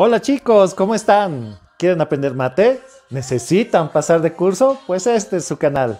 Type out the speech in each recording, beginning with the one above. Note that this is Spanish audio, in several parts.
Hola chicos, ¿cómo están? ¿Quieren aprender mate? ¿Necesitan pasar de curso? Pues este es su canal.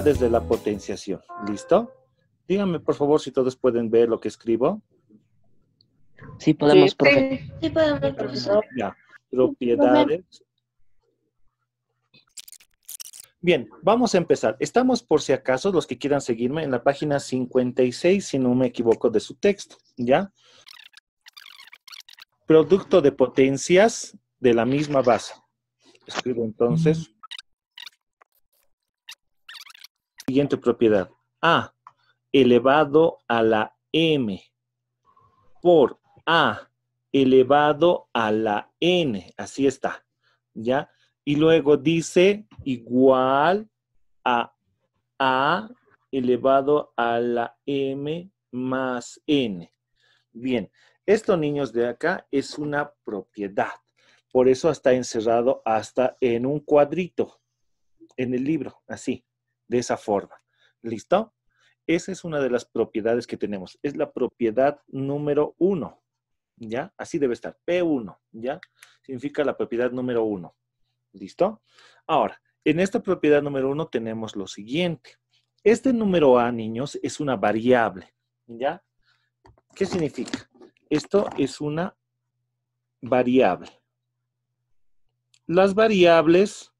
de la potenciación. ¿Listo? Díganme, por favor, si todos pueden ver lo que escribo. Sí, podemos, sí, Sí, profesor. Ya, propiedades. Bien, vamos a empezar. Estamos, por si acaso, los que quieran seguirme, en la página 56, si no me equivoco, de su texto, ¿ya? Producto de potencias de la misma base. Escribo entonces siguiente propiedad. A elevado a la m por a elevado a la n. Así está. ¿Ya? Y luego dice igual a a elevado a la m más n. Bien, esto niños de acá es una propiedad. Por eso está encerrado hasta en un cuadrito en el libro, así de esa forma. ¿Listo? Esa es una de las propiedades que tenemos. Es la propiedad número uno. ¿Ya? Así debe estar. P1. ¿Ya? Significa la propiedad número uno. ¿Listo? Ahora, en esta propiedad número uno tenemos lo siguiente. Este número A, niños, es una variable. ¿Ya? ¿Qué significa? Esto es una variable. Las variables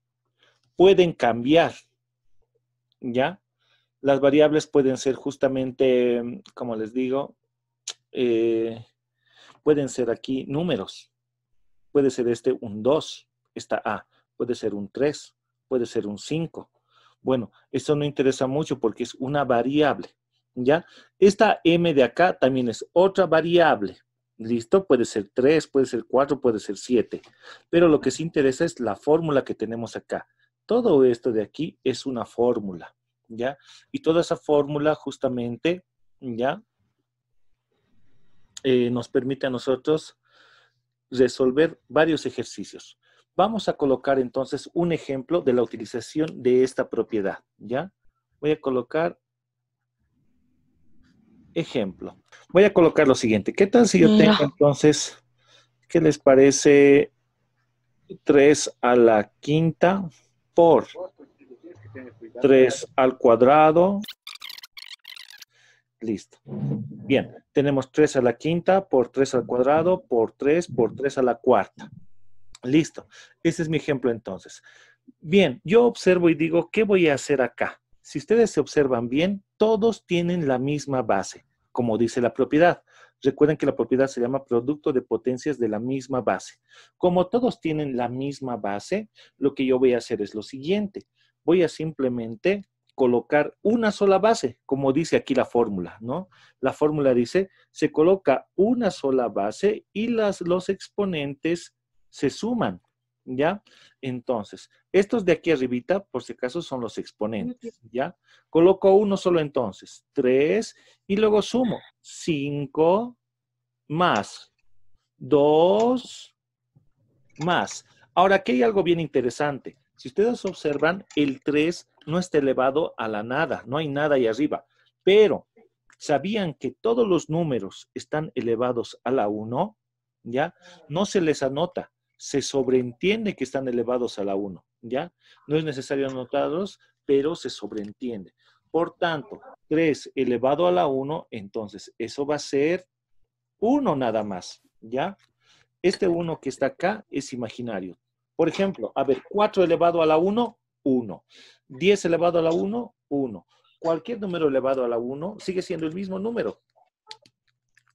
pueden cambiar. ¿ya? Las variables pueden ser justamente, mm, como les digo, eh, pueden ser aquí números. Puede ser este un 2, esta A. Puede ser un 3, puede ser un 5. Bueno, esto no interesa mucho porque es una variable, ¿ya? Esta M de acá también es otra variable, ¿listo? Puede ser 3, puede ser 4, puede ser 7. Pero lo que sí interesa es la fórmula que tenemos acá. Todo esto de aquí es una fórmula, ¿ya? Y toda esa fórmula justamente, ¿ya? Eh, nos permite a nosotros resolver varios ejercicios. Vamos a colocar entonces un ejemplo de la utilización de esta propiedad, ¿ya? Voy a colocar ejemplo. Voy a colocar lo siguiente. ¿Qué tal si yo tengo entonces, qué les parece 3 a la quinta por 3 al cuadrado. Listo. Bien, tenemos 3 a la quinta por 3 al cuadrado por 3 por 3 a la cuarta. Listo. Ese es mi ejemplo entonces. Bien, yo observo y digo, ¿qué voy a hacer acá? Si ustedes se observan bien, todos tienen la misma base, como dice la propiedad. Recuerden que la propiedad se llama producto de potencias de la misma base. Como todos tienen la misma base, lo que yo voy a hacer es lo siguiente. Voy a simplemente colocar una sola base, como dice aquí la fórmula, ¿no? La fórmula dice, se coloca una sola base y las, los exponentes se suman. ¿ya? Entonces, estos de aquí arribita, por si acaso, son los exponentes, ¿ya? Coloco uno solo entonces, 3, y luego sumo 5 más 2 más. Ahora, aquí hay algo bien interesante. Si ustedes observan, el 3 no está elevado a la nada, no hay nada ahí arriba. Pero, ¿sabían que todos los números están elevados a la 1? ¿Ya? No se les anota se sobreentiende que están elevados a la 1, ¿ya? No es necesario anotarlos, pero se sobreentiende. Por tanto, 3 elevado a la 1, entonces eso va a ser 1 nada más, ¿ya? Este 1 que está acá es imaginario. Por ejemplo, a ver, 4 elevado a la 1, 1. 10 elevado a la 1, 1. Cualquier número elevado a la 1 sigue siendo el mismo número,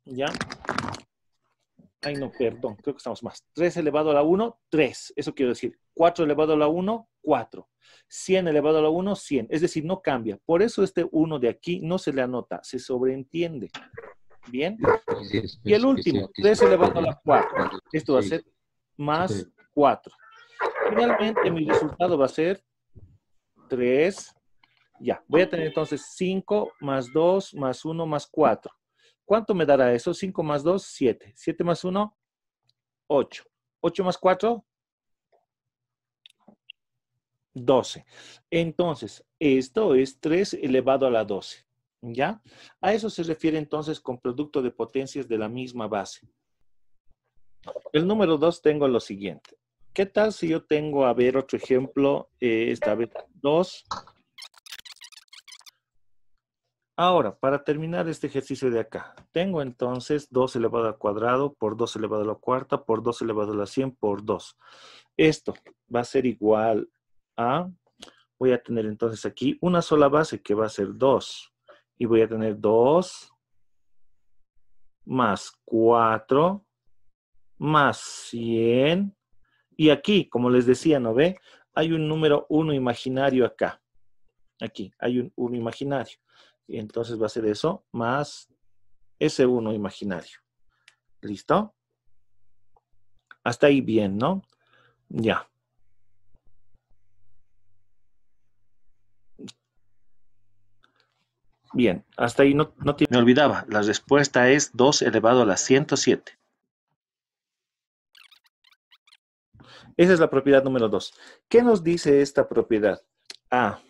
¿ya? Ay, no, perdón, creo que estamos más. 3 elevado a la 1, 3. Eso quiero decir. 4 elevado a la 1, 4. 100 elevado a la 1, 100. Es decir, no cambia. Por eso este 1 de aquí no se le anota, se sobreentiende. ¿Bien? Y el último, 3 elevado a la 4. Esto va a ser más 4. Finalmente, mi resultado va a ser 3. Ya, voy a tener entonces 5 más 2 más 1 más 4. ¿Cuánto me dará eso? 5 más 2, 7. 7 más 1, 8. 8 más 4, 12. Entonces, esto es 3 elevado a la 12. ¿Ya? A eso se refiere entonces con producto de potencias de la misma base. El número 2 tengo lo siguiente. ¿Qué tal si yo tengo, a ver, otro ejemplo, eh, esta vez 2 Ahora, para terminar este ejercicio de acá, tengo entonces 2 elevado al cuadrado por 2 elevado a la cuarta por 2 elevado a la 100 por 2. Esto va a ser igual a, voy a tener entonces aquí una sola base que va a ser 2. Y voy a tener 2 más 4 más 100. Y aquí, como les decía, ¿no ve? Hay un número 1 imaginario acá. Aquí hay un 1 imaginario. Y entonces va a ser eso más S1 imaginario. ¿Listo? Hasta ahí bien, ¿no? Ya. Bien, hasta ahí no, no tiene... Me olvidaba, la respuesta es 2 elevado a la 107. Esa es la propiedad número 2. ¿Qué nos dice esta propiedad? A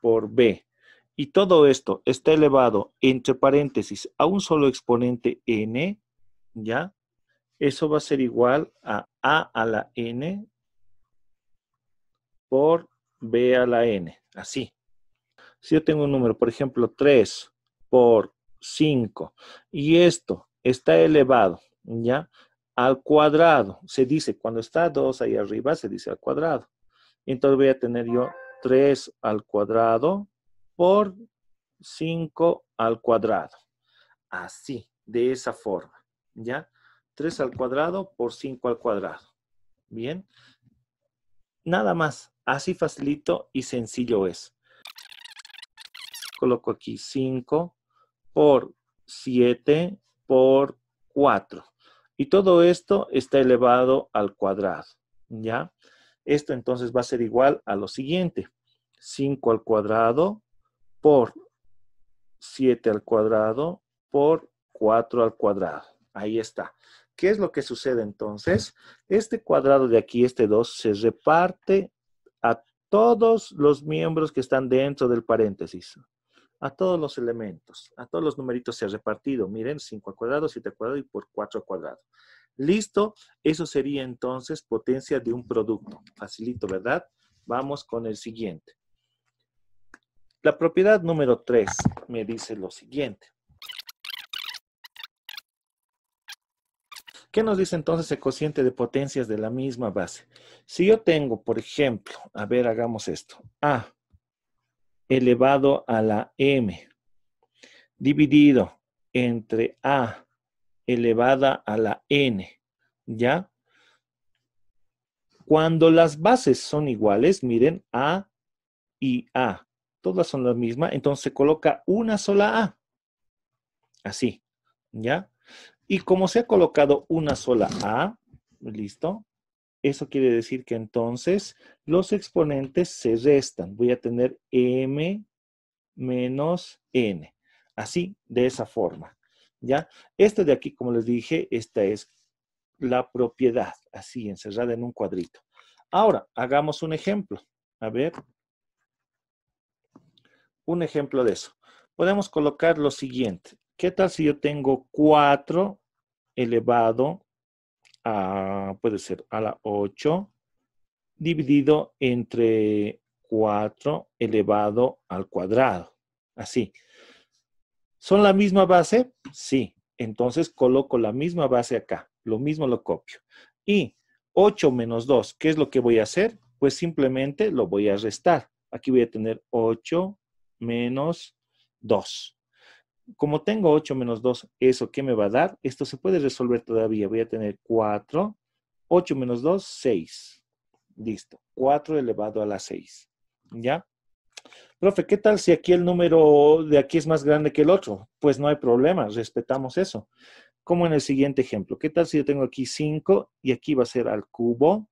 por B y todo esto está elevado entre paréntesis a un solo exponente n, ¿ya? Eso va a ser igual a a a la n por b a la n, así. Si yo tengo un número, por ejemplo, 3 por 5, y esto está elevado, ¿ya? Al cuadrado, se dice, cuando está 2 ahí arriba, se dice al cuadrado. Entonces voy a tener yo 3 al cuadrado por 5 al cuadrado. Así, de esa forma. ¿Ya? 3 al cuadrado por 5 al cuadrado. Bien. Nada más. Así facilito y sencillo es. Coloco aquí 5 por 7 por 4. Y todo esto está elevado al cuadrado. ¿Ya? Esto entonces va a ser igual a lo siguiente. 5 al cuadrado por 7 al cuadrado por 4 al cuadrado. Ahí está. ¿Qué es lo que sucede entonces? Este cuadrado de aquí, este 2, se reparte a todos los miembros que están dentro del paréntesis, a todos los elementos, a todos los numeritos se ha repartido. Miren, 5 al cuadrado, 7 al cuadrado y por 4 al cuadrado. Listo, eso sería entonces potencia de un producto. Facilito, ¿verdad? Vamos con el siguiente. La propiedad número 3 me dice lo siguiente. ¿Qué nos dice entonces el cociente de potencias de la misma base? Si yo tengo, por ejemplo, a ver, hagamos esto. A elevado a la m dividido entre a elevada a la n, ¿ya? Cuando las bases son iguales, miren, a y a, todas son las mismas, entonces se coloca una sola A. Así, ¿ya? Y como se ha colocado una sola A, ¿listo? Eso quiere decir que entonces los exponentes se restan. Voy a tener m menos n. Así, de esa forma. ¿Ya? Esto de aquí, como les dije, esta es la propiedad, así, encerrada en un cuadrito. Ahora, hagamos un ejemplo. A ver, un ejemplo de eso. Podemos colocar lo siguiente. ¿Qué tal si yo tengo 4 elevado a, puede ser, a la 8 dividido entre 4 elevado al cuadrado? Así. ¿Son la misma base? Sí. Entonces coloco la misma base acá. Lo mismo lo copio. Y 8 menos 2, ¿qué es lo que voy a hacer? Pues simplemente lo voy a restar. Aquí voy a tener 8 menos 2. Como tengo 8 menos 2, ¿eso qué me va a dar? Esto se puede resolver todavía. Voy a tener 4. 8 menos 2, 6. Listo. 4 elevado a la 6. ¿Ya? Profe, ¿qué tal si aquí el número de aquí es más grande que el otro? Pues no hay problema, respetamos eso. Como en el siguiente ejemplo, ¿qué tal si yo tengo aquí 5 y aquí va a ser al cubo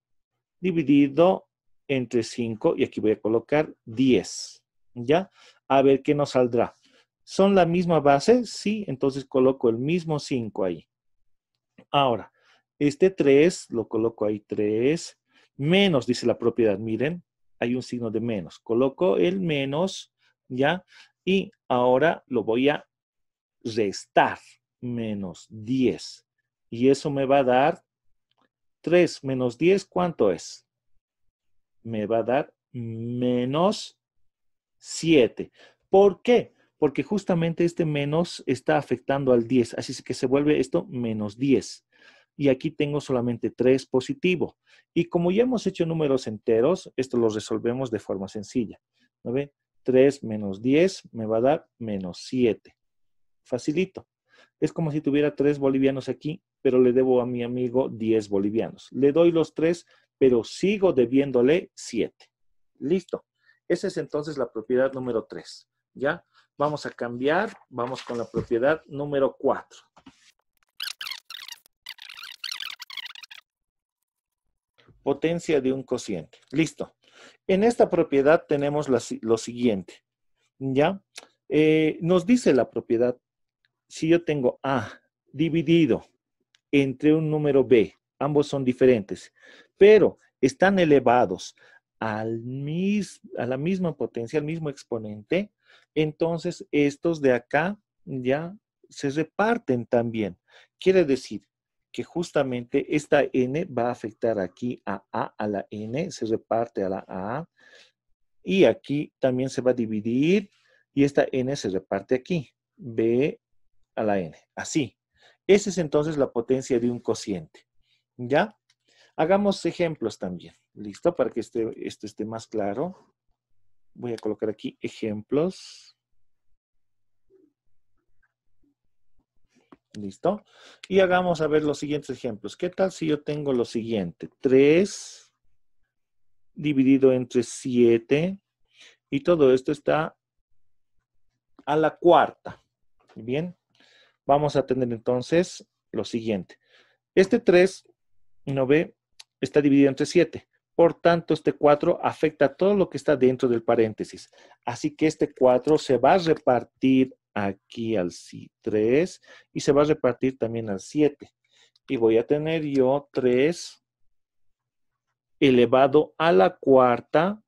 dividido entre 5 y aquí voy a colocar 10? ¿Ya? a ver qué nos saldrá. ¿Son la misma base? Sí, entonces coloco el mismo 5 ahí. Ahora, este 3 lo coloco ahí 3, menos dice la propiedad, miren, hay un signo de menos. Coloco el menos, ¿ya? Y ahora lo voy a restar, menos 10. Y eso me va a dar 3 menos 10, ¿cuánto es? Me va a dar menos 7. ¿Por qué? Porque justamente este menos está afectando al 10, así que se vuelve esto menos 10. Y aquí tengo solamente 3 positivo. Y como ya hemos hecho números enteros, esto lo resolvemos de forma sencilla. ve? 3 menos 10 me va a dar menos 7. Facilito. Es como si tuviera 3 bolivianos aquí, pero le debo a mi amigo 10 bolivianos. Le doy los 3, pero sigo debiéndole 7. Listo. Esa es entonces la propiedad número 3, ¿ya? Vamos a cambiar, vamos con la propiedad número 4. Potencia de un cociente. Listo. En esta propiedad tenemos lo siguiente, ¿ya? Eh, nos dice la propiedad, si yo tengo A dividido entre un número B, ambos son diferentes, pero están elevados al a la misma potencia, al mismo exponente, entonces estos de acá ya se reparten también. Quiere decir que justamente esta n va a afectar aquí a a a la n, se reparte a la a, y aquí también se va a dividir, y esta n se reparte aquí, b a la n, así. Esa es entonces la potencia de un cociente, ¿ya? Hagamos ejemplos también. Listo, para que este, esto esté más claro. Voy a colocar aquí ejemplos. Listo. Y hagamos a ver los siguientes ejemplos. ¿Qué tal si yo tengo lo siguiente? 3 dividido entre 7 y todo esto está a la cuarta. Bien. Vamos a tener entonces lo siguiente. Este 3, ¿no ve? Está dividido entre 7. Por tanto, este 4 afecta a todo lo que está dentro del paréntesis. Así que este 4 se va a repartir aquí al 3 y se va a repartir también al 7. Y voy a tener yo 3 elevado a la cuarta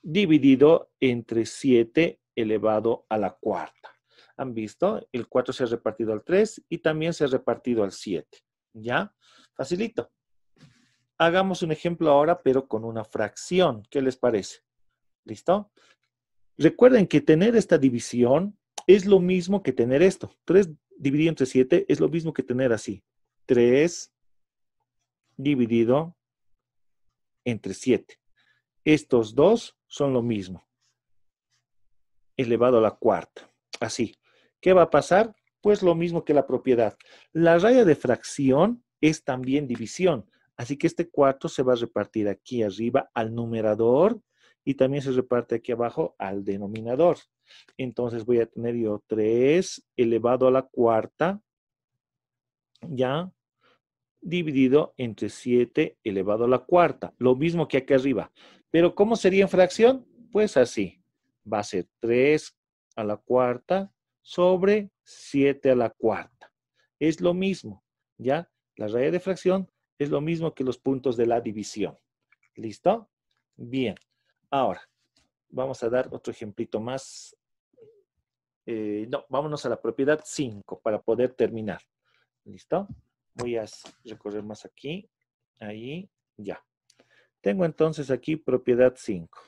dividido entre 7 elevado a la cuarta. ¿Han visto? El 4 se ha repartido al 3 y también se ha repartido al 7. ¿Ya? Facilito. Hagamos un ejemplo ahora, pero con una fracción. ¿Qué les parece? ¿Listo? Recuerden que tener esta división es lo mismo que tener esto. 3 dividido entre 7 es lo mismo que tener así. 3 dividido entre 7. Estos dos son lo mismo. Elevado a la cuarta. Así. ¿Qué va a pasar? Pues lo mismo que la propiedad. La raya de fracción es también división. Así que este cuarto se va a repartir aquí arriba al numerador y también se reparte aquí abajo al denominador. Entonces voy a tener yo 3 elevado a la cuarta, ya, dividido entre 7 elevado a la cuarta. Lo mismo que aquí arriba. Pero ¿cómo sería en fracción? Pues así. Va a ser 3 a la cuarta sobre 7 a la cuarta. Es lo mismo, ¿ya? La raya de fracción es lo mismo que los puntos de la división. ¿Listo? Bien. Ahora, vamos a dar otro ejemplito más. Eh, no, vámonos a la propiedad 5 para poder terminar. ¿Listo? Voy a recorrer más aquí, ahí, ya. Tengo entonces aquí propiedad 5.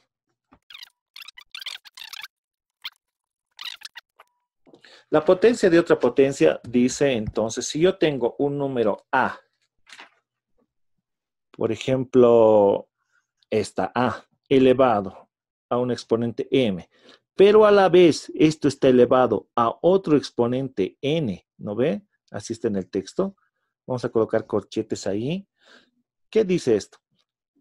La potencia de otra potencia dice entonces, si yo tengo un número A por ejemplo, esta A elevado a un exponente M, pero a la vez esto está elevado a otro exponente N, ¿no ve? Así está en el texto. Vamos a colocar corchetes ahí. ¿Qué dice esto?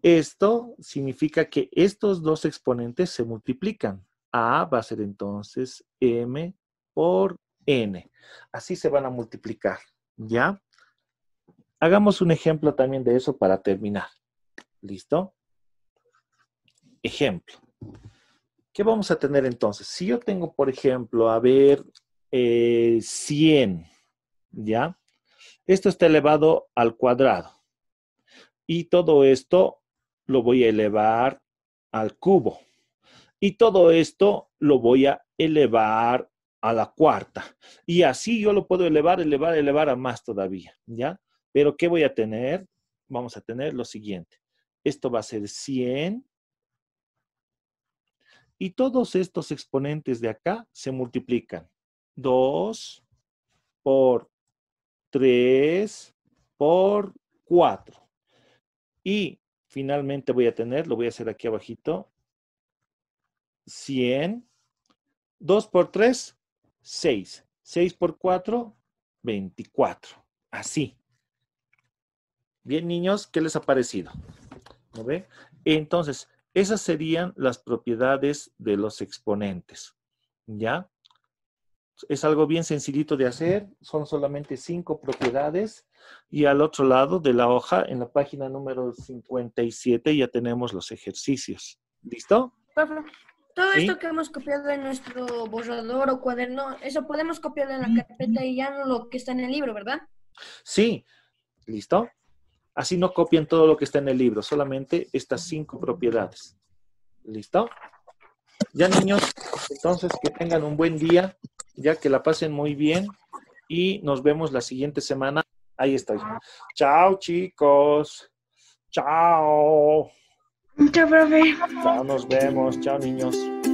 Esto significa que estos dos exponentes se multiplican. A va a ser entonces M por N. Así se van a multiplicar, ¿ya? Hagamos un ejemplo también de eso para terminar. ¿Listo? Ejemplo. ¿Qué vamos a tener entonces? Si yo tengo, por ejemplo, a ver, 100, eh, ¿ya? Esto está elevado al cuadrado. Y todo esto lo voy a elevar al cubo. Y todo esto lo voy a elevar a la cuarta. Y así yo lo puedo elevar, elevar, elevar a más todavía, ¿ya? Pero ¿qué voy a tener? Vamos a tener lo siguiente. Esto va a ser 100. Y todos estos exponentes de acá se multiplican. 2 por 3 por 4. Y finalmente voy a tener, lo voy a hacer aquí abajito, 100. 2 por 3, 6. 6 por 4, 24. Así. Bien, niños, ¿qué les ha parecido? ¿No ven? Entonces, esas serían las propiedades de los exponentes. ¿Ya? Es algo bien sencillito de hacer. Son solamente cinco propiedades. Y al otro lado de la hoja, en la página número 57, ya tenemos los ejercicios. ¿Listo? Pablo, todo esto que hemos copiado en nuestro borrador o cuaderno, eso podemos copiarlo en la carpeta y ya no lo que está en el libro, ¿verdad? Sí. ¿Listo? Así no copian todo lo que está en el libro, solamente estas cinco propiedades. ¿Listo? Ya niños, entonces que tengan un buen día, ya que la pasen muy bien y nos vemos la siguiente semana. Ahí estoy. Chao chicos. Chao. Chao, Chao, nos vemos. Chao, niños.